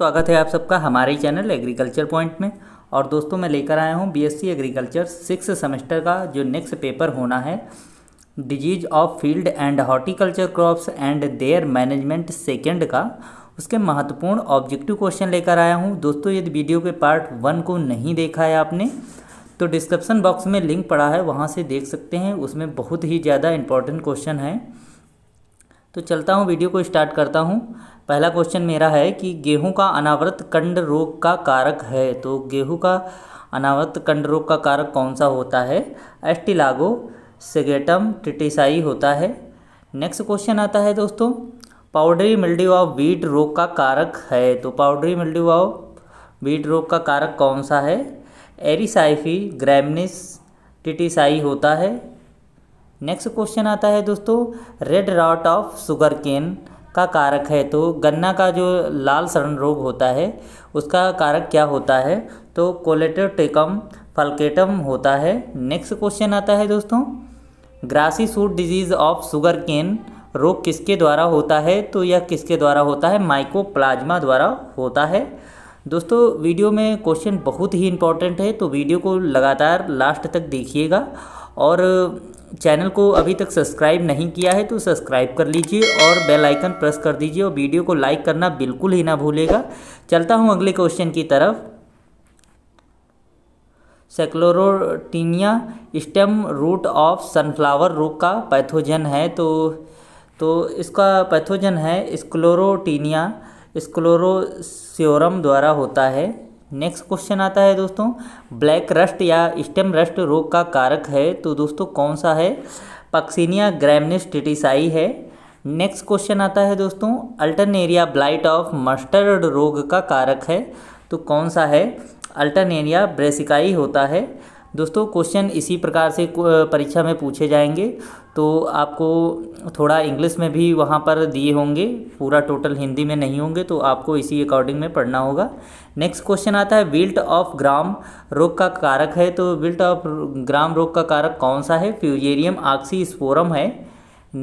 स्वागत है आप सबका हमारे चैनल एग्रीकल्चर पॉइंट में और दोस्तों मैं लेकर आया हूँ बीएससी एग्रीकल्चर सिक्स सेमेस्टर का जो नेक्स्ट पेपर होना है disease of field and horticulture crops and their management second का उसके महत्वपूर्ण ऑब्जेक्टिव क्वेश्चन लेकर आया हूँ दोस्तों यदि वीडियो के पार्ट वन को नहीं देखा है आपने तो डिस्क्रिप्सन बॉक्स में लिंक पड़ा है वहाँ से देख सकते हैं उसमें बहुत ही ज़्यादा इंपॉर्टेंट क्वेश्चन है तो चलता हूँ वीडियो को स्टार्ट करता हूँ पहला क्वेश्चन मेरा है कि गेहूं का अनावृत कंड रोग का कारक है तो गेहूं का अनावृत कंड रोग का कारक कौन सा होता है एस्टिलागो सेगेटम टिटिसाई होता है नेक्स्ट क्वेश्चन आता है दोस्तों पाउडरी मिल्डी ऑफ वीट रोग का कारक है तो पाउडरी मिल्डी ऑफ वीट रोग का कारक कौन सा है एरिसाइफी ग्रैमनिस टिटिसाई होता है नेक्स्ट क्वेश्चन आता है दोस्तों red rot of sugar cane का कारक है तो गन्ना का जो लाल सरण रोग होता है उसका कारक क्या होता है तो कोलेटोटेकम फलकेटम होता है नेक्स्ट क्वेश्चन आता है दोस्तों grassy shoot disease of sugar cane रोग किसके द्वारा होता है तो यह किसके द्वारा होता है माइकोप्लाज्मा द्वारा होता है दोस्तों वीडियो में क्वेश्चन बहुत ही इंपॉर्टेंट है तो वीडियो को लगातार लास्ट तक देखिएगा और चैनल को अभी तक सब्सक्राइब नहीं किया है तो सब्सक्राइब कर लीजिए और बेल आइकन प्रेस कर दीजिए और वीडियो को लाइक करना बिल्कुल ही ना भूलेगा चलता हूँ अगले क्वेश्चन की तरफ sclerotinia stem rot of sunflower रोग का पैथोजन है तो तो इसका पैथोजन है स्क्लोरोटीनिया स्क्लोरोसियोरम द्वारा होता है नेक्स्ट क्वेश्चन आता है दोस्तों ब्लैक रस्ट या स्टेम रस्ट रोग का कारक है तो दोस्तों कौन सा है पक्सीनिया ग्रैमनिस टिटिसाई है नेक्स्ट क्वेश्चन आता है दोस्तों अल्टरनेरिया ब्लाइट ऑफ मस्टर्ड रोग का कारक है तो कौन सा है अल्टरनेरिया ब्रेसिकाई होता है दोस्तों क्वेश्चन इसी प्रकार से परीक्षा में पूछे जाएंगे तो आपको थोड़ा इंग्लिश में भी वहाँ पर दिए होंगे पूरा टोटल हिंदी में नहीं होंगे तो आपको इसी अकॉर्डिंग में पढ़ना होगा नेक्स्ट क्वेश्चन आता है विल्ट ऑफ ग्राम रोग का कारक है तो विल्ट ऑफ ग्राम रोग का कारक कौन सा है फ्यूजेरियम आक्सी स्पोरम है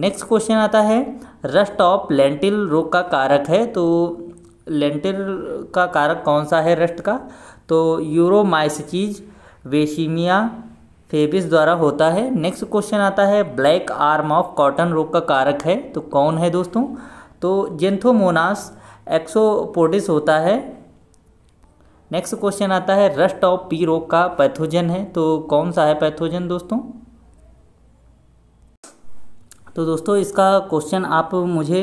नेक्स्ट क्वेश्चन आता है रस्ट ऑफ लेंटिल रोग का कारक है तो लेंटिल का कारक कौन सा है रस्ट का तो यूरोमाइसचीज़ वेशीमिया फेबिस द्वारा होता है नेक्स्ट क्वेश्चन आता है ब्लैक आर्म ऑफ कॉटन रोग का कारक है तो कौन है दोस्तों तो जेंथोमोनास एक्सोपोडिस होता है नेक्स्ट क्वेश्चन आता है रस्ट ऑफ पी रोग का पैथोजन है तो कौन सा है पैथोजन दोस्तों तो दोस्तों इसका क्वेश्चन आप मुझे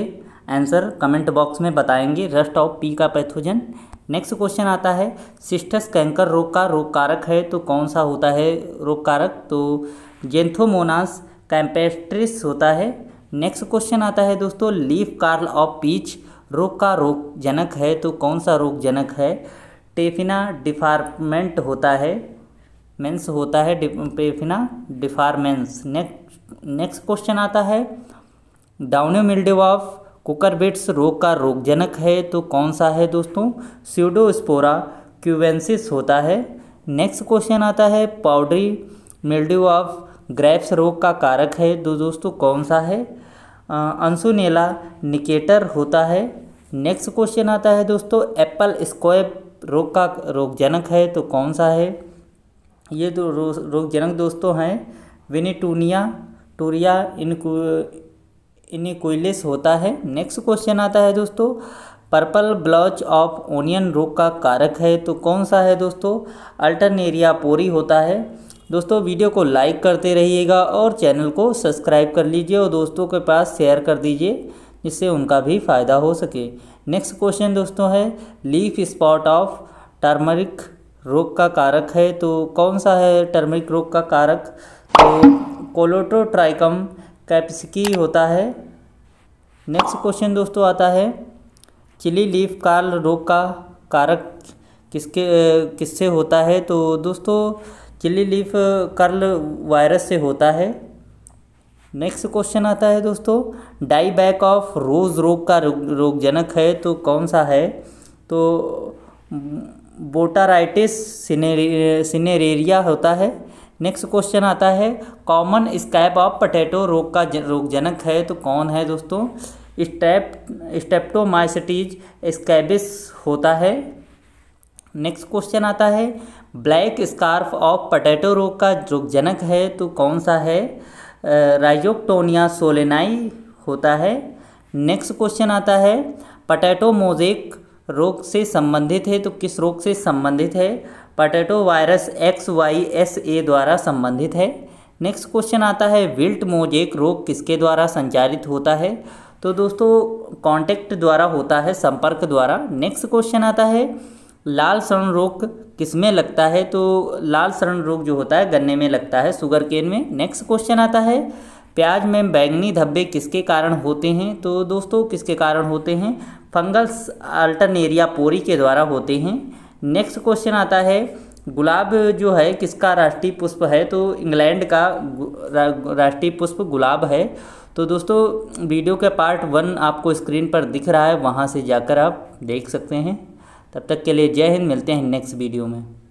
आंसर कमेंट बॉक्स में बताएंगे रस्ट ऑफ पी का पैथोजन नेक्स्ट क्वेश्चन आता है सिस्टस कैंकर रोग का रोग कारक है तो कौन सा होता है रोग कारक तो जेंथोमोनास कैम्पेस्ट्रिस होता है नेक्स्ट क्वेश्चन आता है दोस्तों लीफ कार्ल ऑफ पीच रोग का रोग जनक है तो कौन सा रोग जनक है टेफिना डिफार्मेंट होता है मेंस होता है Taphrina deformans next next question आता है डाउनो मिल्ड्यू ऑफ कुकरबिट्स रोग का रोगजनक है तो कौन सा है दोस्तों स्यूडोस्पोरा क्यूवेंसिस होता है नेक्स्ट क्वेश्चन आता है पाउडरी मिल्ड्यू ऑफ ग्रेप्स रोग का कारक है तो दोस्तों कौन सा है अंसुनेला निकेटर होता है नेक्स्ट क्वेश्चन आता है दोस्तों एप्पल स्क्वाब रोग का रोगजनक है तो कौन सा है ये दो रोगजनक दोस्तों हैं विनीटूनिया टूरिया इनकू इनिक्विलिस होता है नेक्स्ट क्वेश्चन आता है दोस्तों पर्पल ब्लॉच ऑफ ओनियन रोग का कारक है तो कौन सा है दोस्तों अल्टरनेरिया पोरी होता है दोस्तों वीडियो को लाइक करते रहिएगा और चैनल को सब्सक्राइब कर लीजिए और दोस्तों के पास शेयर कर दीजिए जिससे उनका भी फ़ायदा हो सके नेक्स्ट क्वेश्चन दोस्तों है लीफ स्पॉट ऑफ टर्मरिक रोग का कारक है तो कौन सा है टर्मरिक रोग का कारक तो कोलोटोट्राइकम कैप्सिकी होता है नेक्स्ट क्वेश्चन दोस्तों आता है चिली लीफ कार्ल रोग का कारक किसके किससे होता है तो दोस्तों चिली लीफ कर्ल वायरस से होता है नेक्स्ट क्वेश्चन आता है दोस्तों डाई बैक ऑफ रोज़ रोग का रोगजनक है तो कौन सा है तो बोटाराइटिस सिनेरेरिया होता है नेक्स्ट क्वेश्चन आता है कॉमन स्कैप ऑफ पटेटो रोग का रोगजनक है तो कौन है दोस्तों स्टेप स्टेप्टोमाइसिटीज स्कैबिस होता है नेक्स्ट क्वेश्चन आता है ब्लैक स्कार्फ ऑफ पटेटो रोग का रोगजनक है तो कौन सा है राइजोक्टोनिया सोलेनाई होता है नेक्स्ट क्वेश्चन आता है पटेटो मोजेक रोग से संबंधित है तो किस रोग से संबंधित है potato virus X Y S A द्वारा संबंधित है नेक्स्ट क्वेश्चन आता है विल्ट मोजेक रोग किसके द्वारा संचालित होता है तो दोस्तों कांटेक्ट द्वारा होता है संपर्क द्वारा नेक्स्ट क्वेश्चन आता है लाल सरण रोग किस में लगता है तो लाल सरण रोग जो होता है गन्ने में लगता है शुगर केन में नेक्स्ट क्वेश्चन आता है प्याज में बैंगनी धब्बे किसके कारण होते हैं तो दोस्तों किसके कारण होते हैं फंगल्स अल्टरनेरिया पोरी के द्वारा होते हैं नेक्स्ट क्वेश्चन आता है गुलाब जो है किसका राष्ट्रीय पुष्प है तो इंग्लैंड का राष्ट्रीय पुष्प गुलाब है तो दोस्तों वीडियो का पार्ट वन आपको स्क्रीन पर दिख रहा है वहाँ से जाकर आप देख सकते हैं तब तक के लिए जय हिंद मिलते हैं नेक्स्ट वीडियो में